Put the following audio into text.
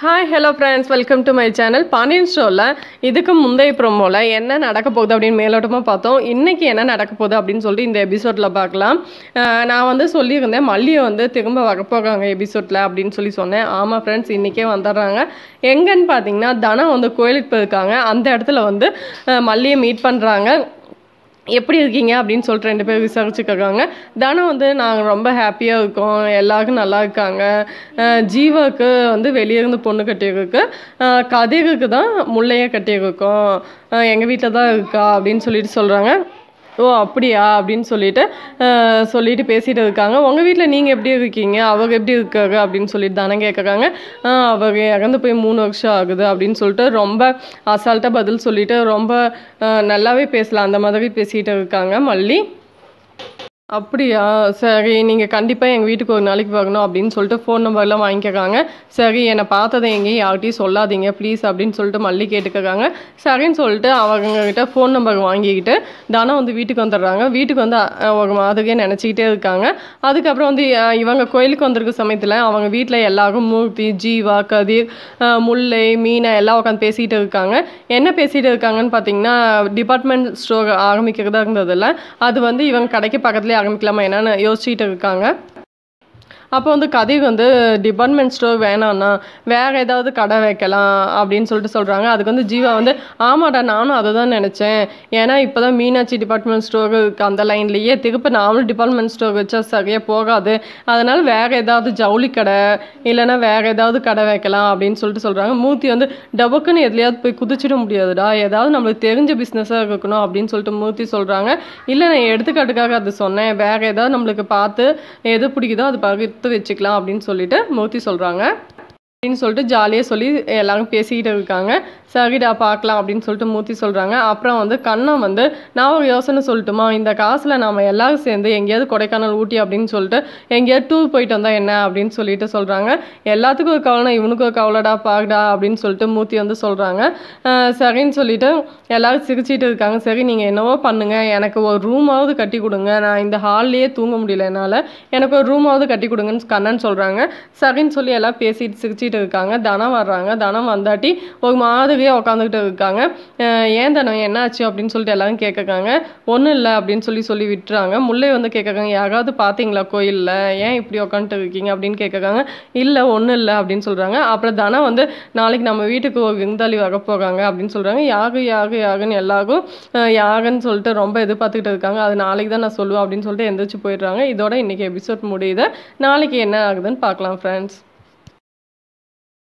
hi hello friends welcome to my channel Pandian ஷோவில் இதுக்கு முந்தைய ப்ரோமோவில் என்ன நடக்க போகுது அப்படின்னு மேலோட்டமாக பார்த்தோம் இன்றைக்கி என்ன நடக்க போகுது அப்படின்னு சொல்லிட்டு இந்த எபிசோடில் பார்க்கலாம் நான் வந்து சொல்லியிருந்தேன் மல்லியை வந்து திரும்ப வரப்போகிறாங்க எபிசோடில் அப்படின்னு சொல்லி சொன்னேன் ஆமாம் ஃப்ரெண்ட்ஸ் இன்றைக்கே வந்துடுறாங்க எங்கன்னு பார்த்தீங்கன்னா தனம் வந்து கோயிலுக்கு போயிருக்காங்க அந்த இடத்துல வந்து மல்லியை மீட் பண்ணுறாங்க எப்படி இருக்கீங்க அப்படின்னு சொல்லிட்டு ரெண்டு பேரும் விசாரிச்சுக்கிறாங்க தனம் வந்து நாங்கள் ரொம்ப ஹாப்பியாக இருக்கோம் எல்லாருக்கும் நல்லா இருக்காங்க ஜீவாவுக்கு வந்து வெளியே இருந்து பொண்ணு கட்டியிருக்கு கதிருக்கு தான் முள்ளையை கட்டியிருக்கோம் எங்கள் வீட்டில் தான் இருக்கா அப்படின்னு சொல்லிட்டு சொல்கிறாங்க ஓ அப்படியா அப்படின்னு சொல்லிட்டு சொல்லிட்டு பேசிகிட்டு இருக்காங்க உங்கள் வீட்டில் நீங்கள் எப்படி இருக்கீங்க அவங்க எப்படி இருக்காங்க அப்படின்னு சொல்லிட்டு தானே கேட்குறாங்க அவங்க இறந்து போய் மூணு வருஷம் ஆகுது அப்படின்னு சொல்லிட்டு ரொம்ப அசால்ட்டாக பதில் சொல்லிவிட்டு ரொம்ப நல்லாவே பேசலாம் அந்த மாதிரி பேசிகிட்டு இருக்காங்க மல்லி அப்படியா சரி நீங்கள் கண்டிப்பாக எங்கள் வீட்டுக்கு ஒரு நாளைக்கு வரணும் அப்படின்னு சொல்லிட்டு ஃபோன் நம்பர்லாம் வாங்கிக்கிறாங்க சரி என்னை பார்த்ததை எங்கேயும் யார்கிட்டையும் சொல்லாதீங்க ப்ளீஸ் அப்படின்னு சொல்லிட்டு மல்லி கேட்டுக்கிறாங்க சரின்னு சொல்லிட்டு அவங்கக்கிட்ட ஃபோன் நம்பர் வாங்கிக்கிட்டு தானா வந்து வீட்டுக்கு வந்துடுறாங்க வீட்டுக்கு வந்து ஒரு மாதிரியே நினச்சிக்கிட்டே இருக்காங்க அதுக்கப்புறம் வந்து இவங்க கோயிலுக்கு வந்திருக்க சமயத்தில் அவங்க வீட்டில் எல்லாரும் மூர்த்தி ஜீவா கதிர் முல்லை மீனை எல்லாம் உட்காந்து பேசிகிட்டு இருக்காங்க என்ன பேசிகிட்டு இருக்காங்கன்னு பார்த்தீங்கன்னா டிபார்ட்மெண்ட் ஸ்டோர் ஆரம்பிக்கிறதா இருந்ததில்ல அது வந்து இவங்க கடைக்கு பக்கத்தில் ஆரம்பிக்கலாமா என்னன்னு யோசிச்சுட்டு இருக்காங்க அப்போ வந்து கதை வந்து டிபார்ட்மெண்ட் ஸ்டோர் வேணாம்னா வேறு ஏதாவது கடை வைக்கலாம் அப்படின்னு சொல்லிட்டு சொல்கிறாங்க அதுக்கு வந்து ஜீவா வந்து ஆமாடா நானும் அதை தான் நினச்சேன் ஏன்னா இப்போ தான் மீனாட்சி டிபார்ட்மெண்ட் ஸ்டோருக்கு அந்த லைன்லேயே திருப்ப நாமளும் டிபார்ட்மெண்ட் ஸ்டோர் வச்சா சரியாக போகாது அதனால் வேறு ஏதாவது ஜவுளி கடை இல்லைனா வேறு ஏதாவது கடை வைக்கலாம் அப்படின்னு சொல்லிட்டு சொல்கிறாங்க மூர்த்தி வந்து டபுக்குன்னு எதுலையாவது போய் குதிச்சிட முடியாதுடா ஏதாவது நம்மளுக்கு தெரிஞ்ச பிஸ்னஸாக இருக்கணும் அப்படின்னு சொல்லிட்டு மூர்த்தி சொல்கிறாங்க இல்லை நான் எடுத்துக்காட்டுக்காக அது சொன்னேன் வேறு ஏதாவது நம்மளுக்கு பார்த்து எது பிடிக்குதோ அது பார்த்து எடுத்து வச்சுக்கலாம் அப்படின்னு சொல்லிட்டு மூர்த்தி சொல்கிறாங்க அப்படின்னு சொல்லிட்டு ஜாலியாக சொல்லி எல்லாரும் பேசிக்கிட்டு இருக்காங்க சரிடா பார்க்கலாம் அப்படின்னு சொல்லிட்டு மூத்தி சொல்கிறாங்க அப்புறம் வந்து கண்ணன் வந்து நான் ஒரு யோசனை சொல்லட்டுமா இந்த காசில் நாம் எல்லோரும் சேர்ந்து எங்கேயாவது கொடைக்கானல் ஊட்டி அப்படின்னு சொல்லிட்டு எங்கேயாவது டூர் போயிட்டு வந்தால் என்ன அப்படின்னு சொல்லிட்டு சொல்கிறாங்க எல்லாத்துக்கும் ஒரு கவலை இவனுக்கு ஒரு கவலைடா பாருடா அப்படின்னு சொல்லிட்டு மூத்தி வந்து சொல்கிறாங்க சரின்னு சொல்லிட்டு எல்லோரும் சிரிச்சிட்டு இருக்காங்க சரி நீங்கள் என்னவோ பண்ணுங்கள் எனக்கு ஒரு ரூமாவது கட்டி கொடுங்க நான் இந்த ஹால்லேயே தூங்க முடியல என்னால் எனக்கு ஒரு ரூமாவது கட்டி கொடுங்கன்னு கண்ணன் சொல்கிறாங்க சரின்னு சொல்லி எல்லாம் பேசிட்டு சிரிச்சிட்டு பேசிக்கிட்டு இருக்காங்க தனம் வர்றாங்க தனம் வந்தாட்டி ஒரு மாதிரியாக உட்காந்துக்கிட்டு இருக்காங்க ஏன் தனம் என்ன ஆச்சு அப்படின்னு சொல்லிட்டு எல்லாரும் கேட்குறாங்க ஒன்றும் இல்லை அப்படின்னு சொல்லி சொல்லி விட்டுறாங்க முல்லை வந்து கேட்குறாங்க யாராவது பார்த்தீங்களா கோயிலில் ஏன் இப்படி உட்காந்துட்டு இருக்கீங்க அப்படின்னு கேட்குறாங்க இல்லை ஒன்றும் இல்லை அப்படின்னு சொல்கிறாங்க அப்புறம் தனம் வந்து நாளைக்கு நம்ம வீட்டுக்கு ஒரு விருந்தாளி வர போகிறாங்க அப்படின்னு சொல்கிறாங்க யாகு யாகு யாகுன்னு எல்லாரும் யாகன்னு சொல்லிட்டு ரொம்ப எதிர்பார்த்துக்கிட்டு இருக்காங்க அது நாளைக்கு தான் நான் சொல்லுவேன் அப்படின்னு சொல்லிட்டு எந்திரிச்சு போயிடுறாங்க இதோட இன்றைக்கி எபிசோட் முடியுது நாளைக்கு என்ன ஆகுதுன்னு பார்க்கலாம் ஃப்ரெண்ட்ஸ்